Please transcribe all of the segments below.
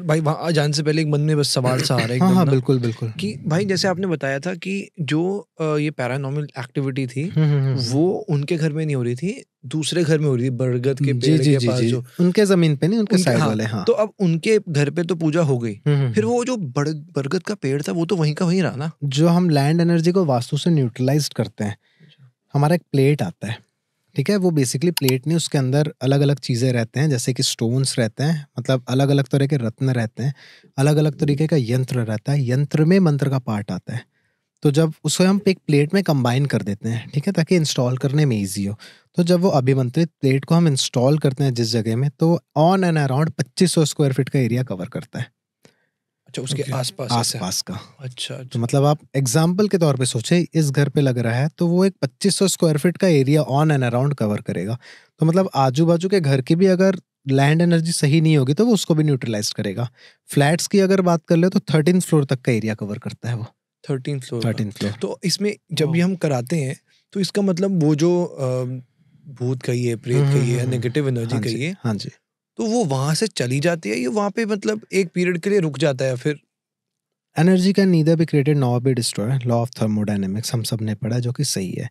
भाई वहाँ जाने से पहले एक मन में बस सवाल सा आ रहा है हाँ, हाँ, बिल्कुल बिल्कुल कि भाई जैसे आपने बताया था कि जो ये पैरानॉमल एक्टिविटी थी हम्म, हम्म, हम्म। वो उनके घर में नहीं हो रही थी दूसरे घर में हो रही थी बरगद के पेड़ के जी, पास जी, जो उनके जमीन पे नहीं उनके, उनके साइड हाँ, वाले हाँ। तो अब उनके घर पे तो पूजा हो गई फिर वो जो बरगद का पेड़ था वो तो वहीं का वहीं रहा ना जो हम लैंड एनर्जी को वास्तु से न्यूट्रलाइज करते हैं अच्छा। हमारा एक प्लेट आता है ठीक है वो बेसिकली प्लेट नहीं उसके अंदर अलग अलग चीज़ें रहते हैं जैसे कि स्टोन्स रहते हैं मतलब अलग अलग तरह के रत्न रहते हैं अलग अलग तरीके का यंत्र रहता है यंत्र में मंत्र का पार्ट आता है तो जब उसको हम एक प्लेट में कंबाइन कर देते हैं ठीक है ताकि इंस्टॉल करने में ईजी हो तो जब वो अभिमंत्रित प्लेट को हम इंस्टॉल करते हैं जिस जगह में तो on and around 2500 square feet का एरिया कवर करता है अच्छा उसके okay. आसपास अच्छा। आसपास का अच्छा, अच्छा तो मतलब आप एग्जाम्पल के तौर पे सोचे इस घर पे लग रहा है तो वो एक 2500 स्क्वायर फीट का area on and around cover करेगा तो मतलब आजू बाजू के घर की भी अगर लैंड एनर्जी सही नहीं होगी तो वो उसको भी न्यूट्रलाइज करेगा फ्लैट्स की अगर बात कर ले तो थर्टीन फ्लोर तक का एरिया कवर करता है वो थर्टीन फ्लोर थर्टीन फ्लोर तो इसमें जब भी तो हम कराते हैं तो इसका मतलब वो जो भूत कही है प्रेत हम्म, कही हम्म, है नेगेटिव हम्म, एनर्जी हाँ कही है हाँ जी तो वो वहां से चली जाती है ये वहां पे मतलब एक पीरियड के लिए रुक जाता है फिर एनर्जी कैन नीदर भी क्रिएटेड नॉ भी डिस्ट्रॉय लॉ ऑफ थर्मोडाइनमिक्स हम सब ने पढ़ा जो कि सही है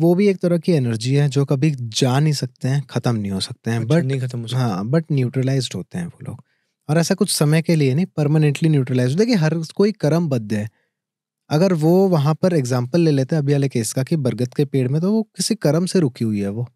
वो भी एक तरह की एनर्जी है जो कभी जा नहीं सकते हैं ख़त्म नहीं हो सकते हैं बट अच्छा, नहीं खत्म हो हाँ बट न्यूट्रलाइज होते हैं वो लोग और ऐसा कुछ समय के लिए नहीं परमानेंटली न्यूट्रलाइज देखिए हर कोई कर्म बद्ध है अगर वो वहाँ पर एग्जाम्पल ले लेते हैं अभी वाले केस का कि बरगद के पेड़ में तो वो किसी कर्म से रुकी हुई है वो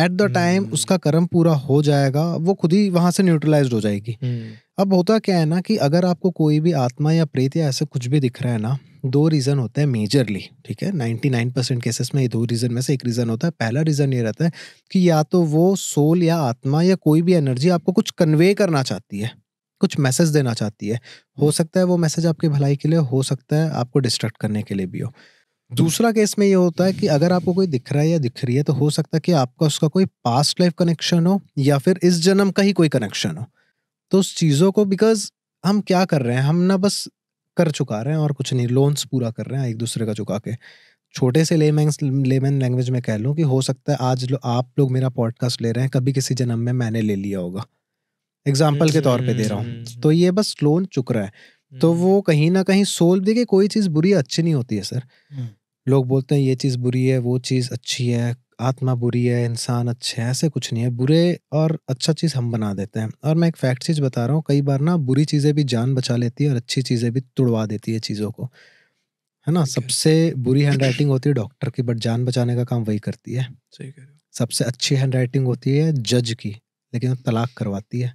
एट द टाइम उसका कर्म पूरा हो जाएगा वो खुद ही वहां से न्यूट्रलाइज हो जाएगी hmm. अब होता क्या है ना कि अगर आपको कोई भी आत्मा या प्रेत या ऐसा कुछ भी दिख रहा है ना दो रीज़न होते हैं मेजरली ठीक है नाइन परसेंट केसेस में ये दो रीज़न में से एक रीज़न होता है पहला रीज़न ये रहता है कि या तो वो सोल या आत्मा या कोई भी एनर्जी आपको कुछ कन्वे करना चाहती है कुछ मैसेज देना चाहती है हो hmm. सकता है वो मैसेज आपकी भलाई के लिए हो सकता है आपको डिस्ट्रैक्ट करने के लिए भी हो दूसरा केस में ये होता है कि अगर आपको कोई दिख रहा है या दिख रही है तो हो सकता है कि आपका उसका कोई पास्ट लाइफ कनेक्शन हो या फिर इस जन्म का ही कोई कनेक्शन हो तो उस चीज़ों को बिकॉज हम क्या कर रहे हैं हम ना बस कर चुका रहे हैं और कुछ नहीं लोन्स पूरा कर रहे हैं एक दूसरे का चुका के छोटे से लेमैन लेमैन लैंग्वेज में कह लूँ कि हो सकता है आज लो, आप लोग मेरा पॉडकास्ट ले रहे हैं कभी किसी जन्म में मैंने ले लिया होगा एग्जाम्पल के तौर पर दे रहा हूँ तो ये बस लोन चुक रहा है तो हम्म। वो कहीं ना कहीं सोल देखिए कोई चीज़ बुरी अच्छी नहीं होती है सर लोग बोलते हैं ये चीज़ बुरी है वो चीज़ अच्छी है आत्मा बुरी है इंसान अच्छे है ऐसे कुछ नहीं है बुरे और अच्छा चीज़ हम बना देते हैं और मैं एक फैक्ट चीज़ बता रहा हूँ कई बार ना बुरी चीज़ें भी जान बचा लेती है और अच्छी चीज़ें भी तुड़वा देती है चीज़ों को है ना सबसे बुरी हैंड राइटिंग होती है डॉक्टर की बट जान बचाने का काम वही करती है सबसे अच्छी हैंड राइटिंग होती है जज की लेकिन तलाक करवाती है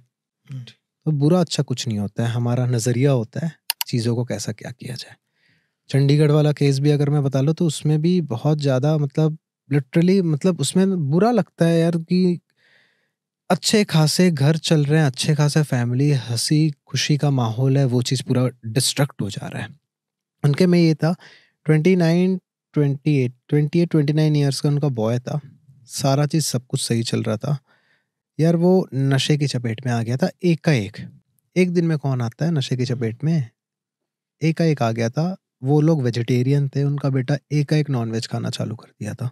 हम्म। तो बुरा अच्छा कुछ नहीं होता है हमारा नज़रिया होता है चीज़ों को कैसा क्या किया जाए चंडीगढ़ वाला केस भी अगर मैं बता लूँ तो उसमें भी बहुत ज़्यादा मतलब लिटरली मतलब उसमें बुरा लगता है यार कि अच्छे खासे घर चल रहे हैं अच्छे खासे फैमिली हंसी खुशी का माहौल है वो चीज़ पूरा डिस्ट्रक्ट हो जा रहा है उनके में ये था twenty nine twenty eight twenty eight twenty nine years का उनका बॉय था सारा चीज़ सब कुछ सही चल रहा था यार वो नशे की चपेट में आ गया था एक का एक एक दिन में कौन आता है नशे की चपेट में एक का एक आ गया था वो लोग वेजिटेरियन थे उनका बेटा एक एक वेज खाना चालू कर दिया था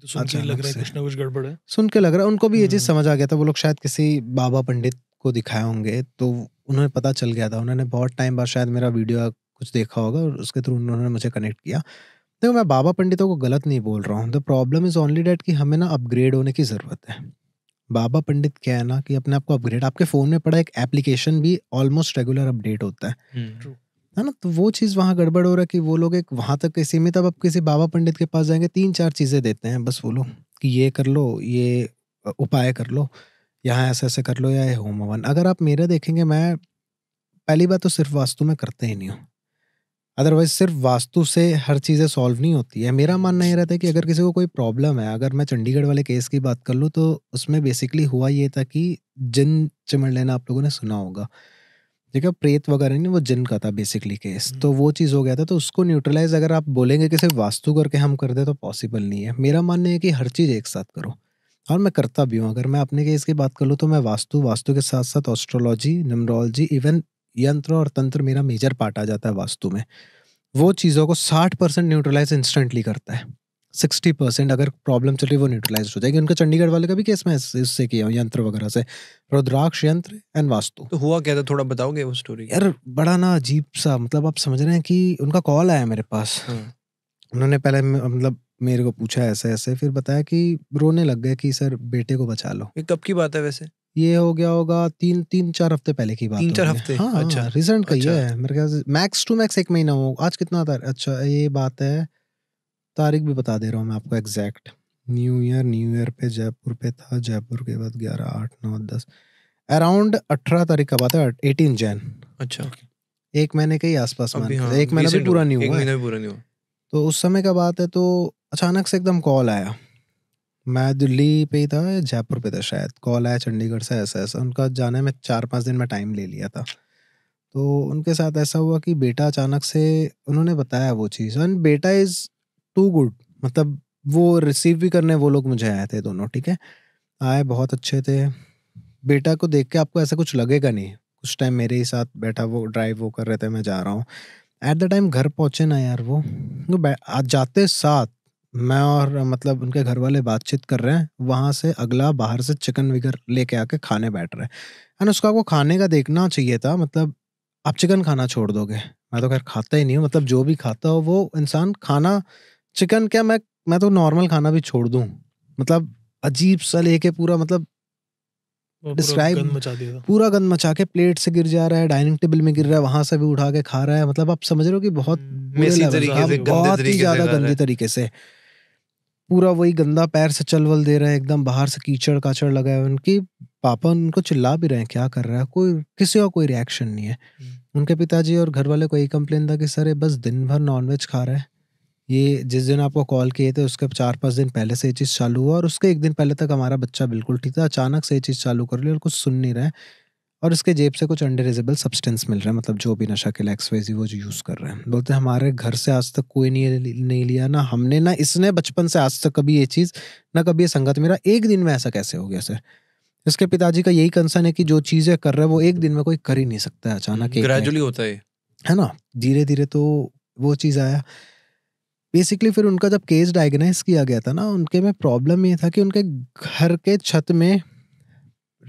तो सुन के लग रहा है कुछ ना कुछ गड़बड़ है सुन के लग रहा है उनको भी ये चीज हम्म। समझ आ गया था वो लोग शायद किसी बाबा पंडित को दिखाए होंगे तो उन्हें पता चल गया था उन्होंने बहुत टाइम बाद शायद मेरा वीडियो कुछ देखा होगा और उसके थ्रू उन्होंने मुझे कनेक्ट किया देखो मैं बाबा पंडितों को गलत नहीं बोल रहा हूँ the problem is only that कि हमें ना अपग्रेड होने की ज़रूरत है बाबा पंडित क्या है ना कि अपने आप को अपग्रेड आपके फ़ोन में पड़ा एक एप्लीकेशन भी ऑलमोस्ट रेगुलर अपडेट होता है हम्म। है ना तो वो चीज़ वहाँ गड़बड़ हो रहा है कि वो लोग एक वहाँ तक सीमित अब आप किसी बाबा पंडित के पास जाएंगे तीन चार चीज़ें देते हैं बस वो लोग कि ये कर लो ये उपाय कर लो यहाँ ऐसे ऐसे कर लो या ये होम हवन अगर आप मेरा देखेंगे मैं पहली बात तो सिर्फ वास्तु में करते ही नहीं हूँ अदरवाइज सिर्फ वास्तु से हर चीज़ें सॉल्व नहीं होती है मेरा मानना ये रहता है कि अगर किसी को कोई प्रॉब्लम है अगर मैं चंडीगढ़ वाले केस की बात कर लूँ तो उसमें बेसिकली हुआ ये था कि जिन चिमड़ लेना आप लोगों ने सुना होगा देखिए प्रेत वगैरह नहीं वो जिन का था बेसिकली केस तो वो चीज़ हो गया था तो उसको न्यूट्रलाइज अगर आप बोलेंगे कि सिर्फ वास्तु करके हम कर दे तो पॉसिबल नहीं है मेरा मानना है कि हर चीज़ एक साथ करो और मैं करता भी हूँ अगर मैं अपने केस की बात कर लूँ तो मैं वास्तु वास्तु के साथ साथ ऑस्ट्रोलॉजी न्यूमरोलॉजी इवन यंत्र और तंत्र मेरा मेजर पार्ट आ जाता है वास्तु में वो चीज़ों को साठ परसेंट न्यूट्रलाइज इंस्टेंटली करता है सिक्सटी परसेंट अगर प्रॉब्लम चल रही वो न्यूट्रलाइज हो जाएगी उनका चंडीगढ़ वाले का भी केस मैं इससे किया हूँ यंत्र वगैरह से रुद्राक्ष यंत्र एंड वास्तु तो हुआ क्या था थोड़ा बताओगे वो स्टोरी यार बड़ा ना अजीब सा मतलब आप समझ रहे हैं कि उनका कॉल आया मेरे पास हाँ। उन्होंने पहले मतलब मेरे को पूछा ऐसे ऐसे फिर बताया कि रोने लग गए कि सर बेटे को बचा लो ये कब की बात है वैसे ये हो गया होगा तीन तीन चार हफ्ते पहले की बात तीन चार हफ्ते हाँ, अच्छा रिसेंट का अच्छा। ये है मेरे ख्याल मैक्स टू मैक्स एक महीना हो आज कितना था अच्छा ये बात है तारीख भी बता दे रहा हूँ मैं आपको exact new year new year पे जयपुर पे था जयपुर के बाद ग्यारह आठ नौ दस अराउंड अठारह तारीख का बात है एटीन जैन अच्छा एक महीने के ही आसपास मान हाँ, एक महीना भी पूरा नहीं हुआ महीना पूरा नहीं हुआ तो उस समय का बात है तो अचानक से एकदम कॉल आया मैं दिल्ली पे ही था या जयपुर पे था शायद कॉल आया चंडीगढ़ से ऐसा ऐसा उनका जाने में चार पाँच दिन में टाइम ले लिया था तो उनके साथ ऐसा हुआ कि बेटा अचानक से उन्होंने बताया वो चीज़ एंड बेटा इज़ टू गुड मतलब वो रिसीव भी करने वो लोग मुझे आए थे दोनों ठीक है आए बहुत अच्छे थे बेटा को देख के आपको ऐसा कुछ लगेगा नहीं कुछ टाइम मेरे ही साथ बैठा वो ड्राइव वो कर रहे थे मैं जा रहा हूँ एट द टाइम घर पहुँचे ना यार वो आज जाते साथ मैं और मतलब उनके घर वाले बातचीत कर रहे हैं वहाँ से अगला बाहर से चिकन विगर लेके आके खाने बैठ रहे हैं एंड उसका आपको खाने का देखना चाहिए था मतलब आप चिकन खाना छोड़ दोगे मैं तो खैर खाता ही नहीं हूँ मतलब जो भी खाता हो वो इंसान खाना चिकन क्या मैं मैं तो नॉर्मल खाना भी छोड़ दूं मतलब अजीब सा लेके पूरा मतलब डिस्क्राइब पूरा गंद मचा के प्लेट से गिर जा रहा है डाइनिंग टेबल में गिर रहा है वहां से भी उठा के खा रहा है मतलब आप समझ रहे हो कि बहुत हम्म, बहुत ही ज्यादा गंदे तरीके से पूरा वही गंदा पैर से चलवल दे रहे हैं एकदम बाहर से कीचड़ काचड़ लगा है उनकी पापा उनको चिल्ला भी रहे हैं क्या कर रहा है कोई किसी का कोई रिएक्शन नहीं है हम्म। उनके पिताजी और घर वाले को यही कंप्लेन था कि सर ये बस दिन भर नॉनवेज खा रहे हैं ये जिस दिन आपको कॉल किए थे उसके चार पाँच दिन पहले से ये चीज़ चालू हुआ और उसके एक दिन पहले तक हमारा बच्चा बिल्कुल ठीक था अचानक से ये चीज़ चालू कर ली और कुछ सुन नहीं रहा है और इसके जेब से कुछ अनडिरेजेबल सब्सटेंस मिल रहा है मतलब जो भी नशा के वाइज वो जो यूज़ कर रहे हैं बोलते हैं हमारे घर से आज तक कोई नहीं नहीं लिया ना हमने ना इसने बचपन से आज तक कभी ये चीज़ ना कभी ये संगत मेरा एक दिन में ऐसा कैसे हो गया सर इसके पिताजी का यही कंसर्न है कि जो चीज़ें कर रहे हैं वो एक दिन में कोई कर ही नहीं सकता है अचानक ग्रेजुअली होता है है ना धीरे धीरे तो वो चीज़ आया बेसिकली फिर उनका जब केस डायग्नाइज किया गया था ना उनके में प्रॉब्लम ये था कि उनके घर के छत में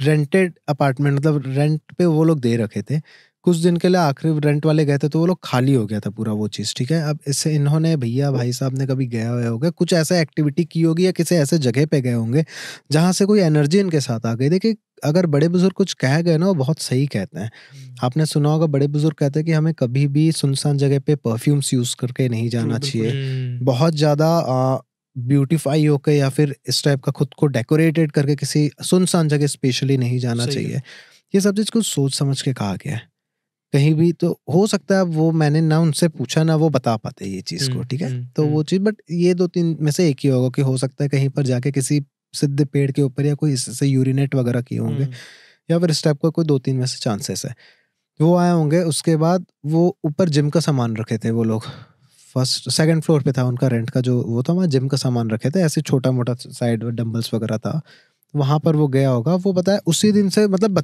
रेंटेड अपार्टमेंट मतलब रेंट पे वो लोग दे रखे थे कुछ दिन के लिए आखिरी रेंट वाले गए थे तो वो लोग खाली हो गया था पूरा वो चीज़ ठीक है अब इससे इन्होंने भैया भाई साहब ने कभी गया हुआ होगा कुछ ऐसा एक्टिविटी की होगी या किसी ऐसे जगह पे गए होंगे जहाँ से कोई एनर्जी इनके साथ आ गई देखिए अगर बड़े बुजुर्ग कुछ कह गए ना वो बहुत सही कहते हैं हम्म। आपने सुना होगा बड़े बुजुर्ग कहते हैं कि हमें कभी भी सुनसान जगह पे परफ्यूम्स यूज करके नहीं जाना चाहिए हम्म। बहुत ज्यादा ब्यूटिफाई होकर या फिर इस टाइप का खुद को डेकोरेटेड करके किसी सुनसान जगह स्पेशली नहीं जाना चाहिए ये सब चीज कुछ सोच समझ के कहा गया है कहीं भी तो हो सकता है वो मैंने ना उनसे पूछा ना वो बता पाते ये चीज को हम्म, ठीक है हम्म, तो वो हम्म। चीज बट ये दो तीन में से एक ही होगा कि हो सकता है कहीं पर जाके किसी सिद्ध पेड़ के ऊपर या कोई इससे यूरिनेट वगैरह किए होंगे या फिर इस टाइप का कोई दो तीन में से चांसेस है वो आए होंगे उसके बाद वो ऊपर जिम का सामान रखे थे वो लोग फर्स्ट सेकंड फ्लोर पे था उनका रेंट का जो वो था वहाँ जिम का सामान रखे थे ऐसे छोटा मोटा साइड डम्बल्स वगैरह था वहाँ पर वो गया होगा वो बताया उसी दिन से मतलब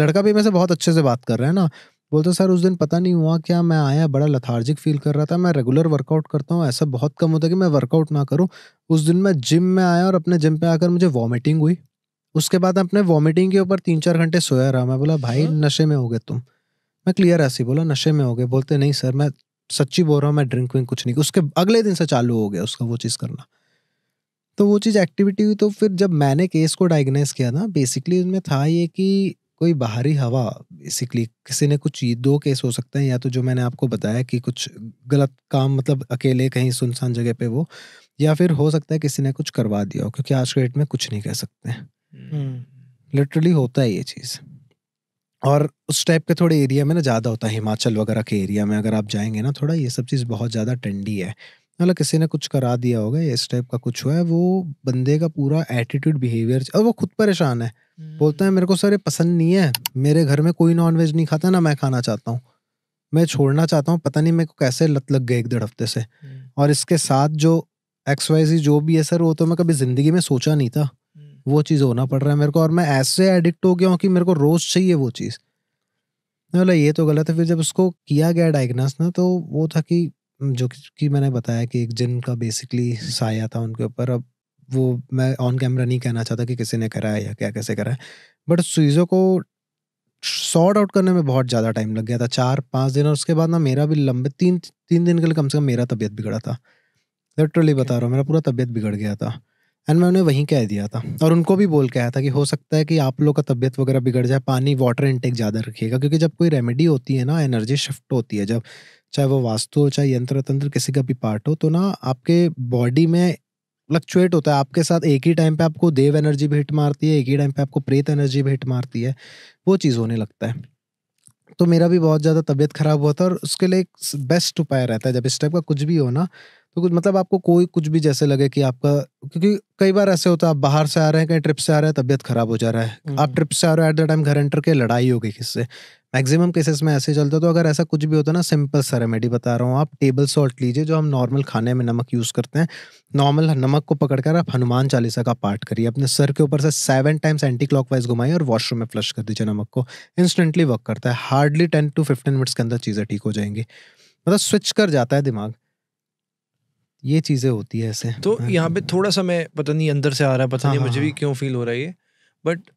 लड़का भी मेरे से बहुत अच्छे से बात कर रहा है ना बोलते सर उस दिन पता नहीं हुआ क्या मैं आया बड़ा लथार्जिक फील कर रहा था मैं रेगुलर वर्कआउट करता हूँ ऐसा बहुत कम होता है कि मैं वर्कआउट ना करूँ उस दिन मैं जिम में आया और अपने जिम पे आकर मुझे वॉमिटिंग हुई उसके बाद अपने वॉमिटिंग के ऊपर तीन चार घंटे सोया रहा मैं बोला भाई अच्छा। नशे में हो गए तुम मैं क्लियर ऐसे बोला नशे में हो गए बोलते नहीं सर मैं सच्ची बोल रहा हूँ मैं ड्रिंक विंक कुछ नहीं उसके अगले दिन से चालू हो गया उसका वो चीज़ करना तो वो चीज़ एक्टिविटी हुई तो फिर जब मैंने केस को डायग्नाइज किया ना बेसिकली उसमें था ये कि कोई बाहरी हवा बेसिकली किसी ने कुछ दो केस हो सकते हैं या तो जो मैंने आपको बताया कि कुछ गलत काम मतलब अकेले कहीं सुनसान जगह पे वो या फिर हो सकता है किसी ने कुछ करवा दिया हो क्योंकि आज के डेट में कुछ नहीं कह सकते हैं लिटरली हम्म। होता है ये चीज़ और उस टाइप के थोड़े एरिया में ना ज़्यादा होता है हिमाचल वगैरह के एरिया में अगर आप जाएंगे ना थोड़ा ये सब चीज़ बहुत ज़्यादा टंडी है मतलब किसी ने कुछ करा दिया होगा इस टाइप का कुछ हुआ है वो बंदे का पूरा एटीट्यूड बिहेवियर और वो खुद परेशान है बोलता है मेरे को सर ये पसंद नहीं है मेरे घर में कोई नॉन वेज नहीं खाता ना मैं खाना चाहता हूँ मैं छोड़ना चाहता हूँ पता नहीं मेरे को कैसे लत लग गई एक डेढ़ हफ्ते से हम्म। और इसके साथ जो एक्स वाई जी जो भी है सर वो तो मैं कभी ज़िंदगी में सोचा नहीं था हम्म। वो चीज़ होना पड़ रहा है मेरे को और मैं ऐसे एडिक्ट हो गया हूँ कि मेरे को रोज़ चाहिए वो चीज़ बोला ये तो गलत है फिर जब उसको किया गया डायग्नोस ना तो वो था कि जो कि मैंने बताया कि एक जिन का बेसिकली साया था उनके ऊपर अब वो मैं ऑन कैमरा नहीं कहना चाहता कि किसी ने करा है या क्या कैसे करा है बट उस चीज़ों को सॉर्ट आउट करने में बहुत ज़्यादा टाइम लग गया था चार पाँच दिन और उसके बाद ना मेरा भी लंबे तीन तीन दिन के लिए कम से कम मेरा तबीयत बिगड़ा था लिटरली okay. बता रहा हूँ मेरा पूरा तबीयत बिगड़ गया था एंड मैं उन्हें वहीं कह दिया था और उनको भी बोल के आया था कि हो सकता है कि आप लोग का तबीयत वगैरह बिगड़ जाए पानी वाटर इनटेक ज़्यादा रखिएगा क्योंकि जब कोई रेमेडी होती है ना एनर्जी शिफ्ट होती है जब चाहे वो वास्तु हो चाहे यंत्र तंत्र किसी का भी पार्ट हो तो ना आपके बॉडी में फ्लक्चुएट होता है आपके साथ एक ही टाइम पे आपको देव एनर्जी भी हिट मारती है एक ही टाइम पे आपको प्रेत एनर्जी भी हिट मारती है वो चीज़ होने लगता है तो मेरा भी बहुत ज़्यादा तबीयत खराब हुआ था और उसके लिए एक बेस्ट उपाय रहता है जब इस टाइप का कुछ भी हो ना तो कुछ मतलब आपको कोई कुछ भी जैसे लगे कि आपका क्योंकि कई बार ऐसे होता है आप बाहर से आ रहे हैं कहीं ट्रिप से आ रहे हैं तबियत खराब हो जा रहा है आप ट्रिप से आ रहे हो एट द टाइम घर एंटर के लड़ाई हो गई किससे मैक्सिमम केसेस में ऐसे चलता तो अगर ऐसा कुछ भी होता ना सिंपल सा रेमेडी बता रहा हूँ आप टेबल सॉल्ट लीजिए जो हम नॉर्मल खाने में नमक यूज़ करते हैं नॉर्मल नमक को पकड़कर आप हनुमान चालीसा का पाठ करिए अपने सर के ऊपर से सेवन टाइम्स एंटी क्लॉक घुमाइए और वॉशरूम में फ्लश कर दीजिए नमक को इंस्टेंटली वर्क करता है hardly ten to fifteen minutes के अंदर चीज़ें ठीक हो जाएंगी मतलब स्विच कर जाता है दिमाग ये चीज़ें होती है ऐसे तो हाँ। यहाँ पे थोड़ा सा मैं पता नहीं अंदर से आ रहा है पता हाँ, नहीं हाँ, मुझे भी क्यों फील हो रहा है बट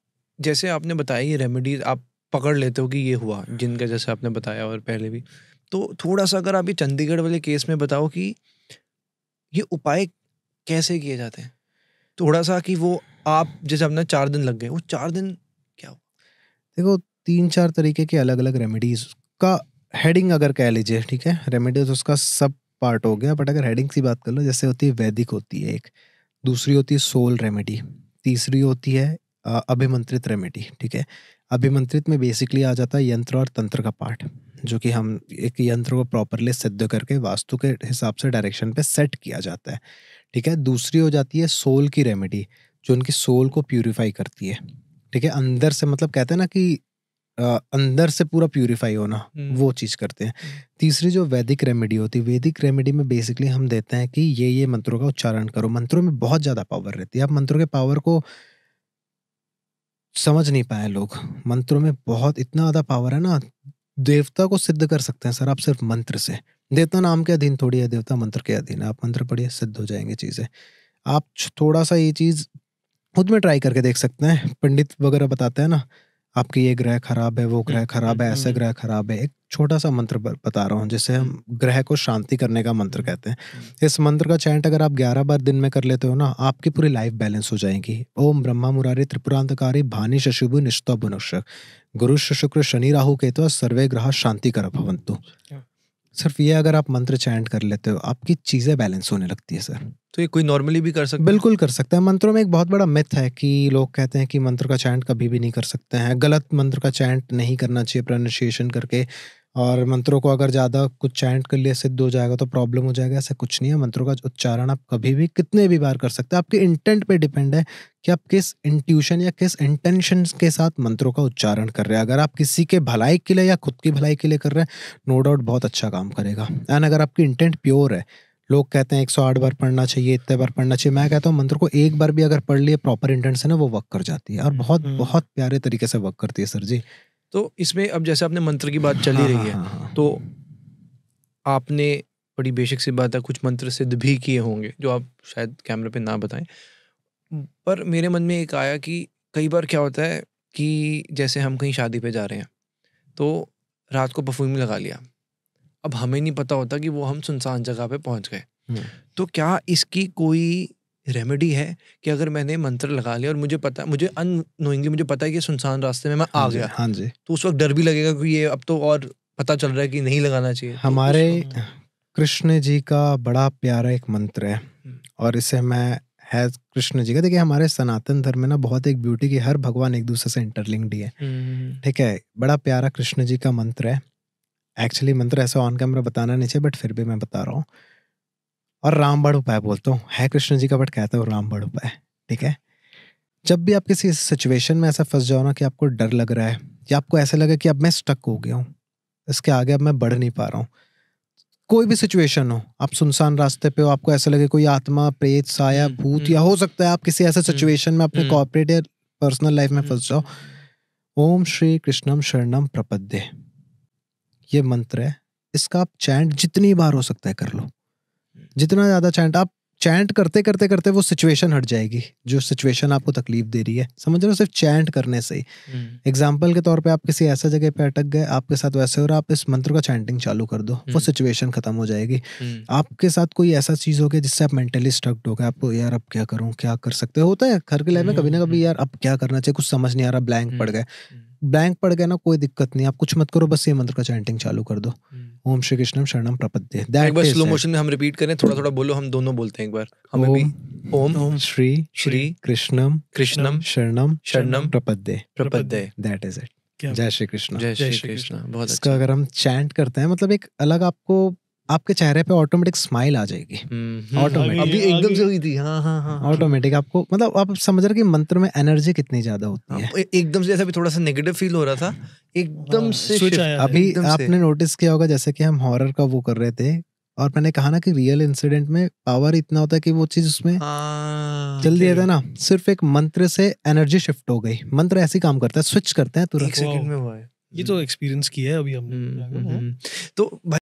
जैसे आपने बताया ये रेमेडीज आप पकड़ लेते हो कि ये हुआ जिनका जैसे आपने बताया और पहले भी तो थोड़ा सा अगर आप ये चंडीगढ़ वाले केस में बताओ कि ये उपाय कैसे किए जाते हैं थोड़ा सा कि वो आप जैसे अपना चार दिन लग गए वो चार दिन क्या हुआ देखो तीन चार तरीके के अलग अलग रेमेडीज का हेडिंग अगर कह लीजिए ठीक है रेमेडीज तो उसका सब पार्ट हो गया बट अगर हेडिंग की बात कर लो जैसे होती है वैदिक होती है एक दूसरी होती है सोल रेमेडी तीसरी होती है अभिमंत्रित रेमेडी ठीक है अभिमंत्रित में बेसिकली आ जाता है यंत्र और तंत्र का पार्ट जो कि हम एक यंत्र को प्रॉपरली सिद्ध करके वास्तु के हिसाब से डायरेक्शन पे सेट किया जाता है ठीक है दूसरी हो जाती है सोल की रेमेडी जो उनकी सोल को प्यूरिफाई करती है ठीक है अंदर से मतलब कहते हैं ना कि अंदर से पूरा प्यूरिफाई होना हम्म। वो चीज़ करते हैं हम्म। तीसरी जो वैदिक रेमेडी होती है वैदिक रेमेडी में बेसिकली हम देते हैं कि ये ये मंत्रों का उच्चारण करो मंत्रों में बहुत ज़्यादा पावर रहती है आप मंत्रों के पावर को समझ नहीं पाए लोग मंत्रों में बहुत इतना ज़्यादा पावर है ना देवता को सिद्ध कर सकते हैं सर आप सिर्फ मंत्र से देवता नाम के अधीन थोड़ी है देवता मंत्र के अधीन है आप मंत्र पढ़िए सिद्ध हो जाएंगे चीज़ें आप थोड़ा सा ये चीज़ खुद में ट्राई करके देख सकते हैं पंडित वगैरह बताते हैं ना आपकी ये ग्रह खराब है वो ग्रह हम्म, खराब है हम्म, ऐसे हम्म। ग्रह खराब है एक छोटा सा मंत्र बता रहा हूँ जिसे हम ग्रह को शांति करने का मंत्र कहते हैं इस मंत्र का चैंट अगर आप 11 बार दिन में कर लेते हो ना आपकी पूरी लाइफ बैलेंस हो जाएगी ओम ब्रह्मा मुरारी त्रिपुरांतकारी भानी शशुभु निष्ठा गुरु शुक्र शनि राहु केतु सर्वे ग्रह शांति कर भवंतु अच्छा। सिर्फ ये अगर आप मंत्र चैंट कर लेते हो आपकी चीज़ें बैलेंस होने लगती है सर तो ये कोई नॉर्मली भी कर सकता बिल्कुल कर सकते हैं मंत्रों में एक बहुत बड़ा मिथ है कि लोग कहते हैं कि मंत्र का चैंट कभी भी नहीं कर सकते हैं गलत मंत्र का चैंट नहीं करना चाहिए प्रोनाशिएशन करके और मंत्रों को अगर ज़्यादा कुछ चैंट कर लिया सिद्ध हो जाएगा तो प्रॉब्लम हो जाएगा ऐसा कुछ नहीं है मंत्रों का उच्चारण आप कभी भी कितने भी बार कर सकते हैं आपके इंटेंट पे डिपेंड है कि आप किस इंट्यूशन या किस इंटेंशन के साथ मंत्रों का उच्चारण कर रहे हैं अगर आप किसी के भलाई के लिए या खुद की भलाई के लिए कर रहे हैं नो डाउट बहुत अच्छा काम करेगा एंड अगर आपकी इंटेंट प्योर है लोग कहते हैं 108 बार पढ़ना चाहिए इतने बार पढ़ना चाहिए मैं कहता हूँ मंत्र को एक बार भी अगर पढ़ लिए प्रॉपर इंटेंट से ना वो वर्क कर जाती है और बहुत हम्म। बहुत प्यारे तरीके से वर्क करती है सर जी तो इसमें अब जैसे आपने मंत्र की बात चली हाँ, रही हाँ, है हाँ, तो आपने बड़ी बेशक सी बात है कुछ मंत्र सिद्ध भी किए होंगे जो आप शायद कैमरे पे ना बताएं पर मेरे मन में एक आया कि कई बार क्या होता है कि जैसे हम कहीं शादी पे जा रहे हैं तो रात को परफ्यूम लगा लिया अब हमें नहीं पता होता कि वो हम सुनसान जगह पे पहुंच गए हम्म। तो क्या इसकी कोई रेमेडी है कि अगर मैंने मंत्र लगा लिया और मुझे पता मुझे अनोइंगली मुझे पता है कि सुनसान रास्ते में मैं आ हाँ गया हाँ जी तो उस वक्त डर भी लगेगा कि ये अब तो और पता चल रहा है कि नहीं लगाना चाहिए तो हमारे तो कृष्ण जी का बड़ा प्यारा एक मंत्र है हम्म। और इसे मैं है कृष्ण जी का देखिए हमारे सनातन धर्म में ना बहुत एक ब्यूटी की हर भगवान एक दूसरे से इंटरलिंक्ड है हम्म, हम्म, ठीक है बड़ा प्यारा कृष्ण जी का मंत्र है एक्चुअली मंत्र ऐसा ऑन कैमरा बताना नहीं चाहिए बट फिर भी मैं बता रहा हूँ और रामबड़ उपाय बोलता हूँ है कृष्ण जी का बट कहता हूँ रामबड़ उपाय ठीक है जब भी आप किसी सिचुएशन में ऐसा फंस जाओ ना कि आपको डर लग रहा है या आपको ऐसा लगे कि अब मैं स्टक हो गया हूँ इसके आगे अब मैं बढ़ नहीं पा रहा हूँ कोई भी सिचुएशन हो आप सुनसान रास्ते पे हो आपको ऐसा लगे कोई आत्मा प्रेत साया हम्म, भूत हम्म। या हो सकता है आप किसी ऐसे सिचुएशन हम्म, में अपने कॉपरेट या पर्सनल लाइफ में फंस जाओ ओम श्री कृष्णम शरणम प्रपद्य ये मंत्र है इसका आप चैंट जितनी बार हो सकता है कर लो जितना ज़्यादा चैंट आप चैंट करते करते करते वो सिचुएशन हट जाएगी जो सिचुएशन आपको तकलीफ दे रही है समझ रहे हो सिर्फ चैंट करने से ही एग्जाम्पल हम्म। के तौर पे आप किसी ऐसा जगह पे अटक गए आपके साथ वैसे हो रहा आप इस मंत्र का चैंटिंग चालू कर दो वो सिचुएशन हम्म। खत्म हो जाएगी हम्म। आपके साथ कोई ऐसा चीज़ हो गया जिससे आप मेंटली स्ट्रक्ट हो गए आपको यार अब क्या करूँ क्या कर सकते होता है घर के लाइफ में कभी ना कभी यार अब क्या करना चाहिए कुछ समझ नहीं आ रहा ब्लैंक पड़ गए ब्लैंक पड़ गया ना कोई दिक्कत नहीं आप कुछ मत करो बस ये मंत्र का चैंटिंग चालू कर दो हम्म। ओम श्री कृष्ण शरणम प्रपद्ये एक बार स्लो मोशन में हम रिपीट करें थोड़ा थोड़ा बोलो हम दोनों बोलते हैं एक बार हमें भी ओम ओम श्री श्री कृष्णम कृष्णम शरणम शरणम प्रपद्ये प्रपद्ये दैट इज इट जय श्री कृष्ण जय श्री कृष्ण बहुत अच्छा अगर हम चैंट करते हैं मतलब एक अलग आपको आपके चेहरे पे ऑटोमेटिक स्माइल आ जाएगी ऑटोमेटिक हम्म, हम्म, अभी एकदम से हुई थी हाँ हाँ हाँ ऑटोमेटिक हाँ। आपको मतलब आप समझ रहे कि मंत्र में एनर्जी कितनी ज्यादा होती हाँ, है एकदम से जैसे अभी थोड़ा सा नेगेटिव फील हो रहा था एकदम हाँ, से अभी आपने नोटिस किया होगा जैसे कि हम हॉरर का वो कर रहे थे और मैंने कहा ना कि रियल इंसिडेंट में पावर इतना होता है कि वो चीज उसमें जल्दी आता है ना सिर्फ एक मंत्र से एनर्जी शिफ्ट हो गई मंत्र ऐसे काम करता है स्विच करते हैं तुरंत सेकंड में हुआ है ये तो एक्सपीरियंस हम्म। किया है अभी हमने तो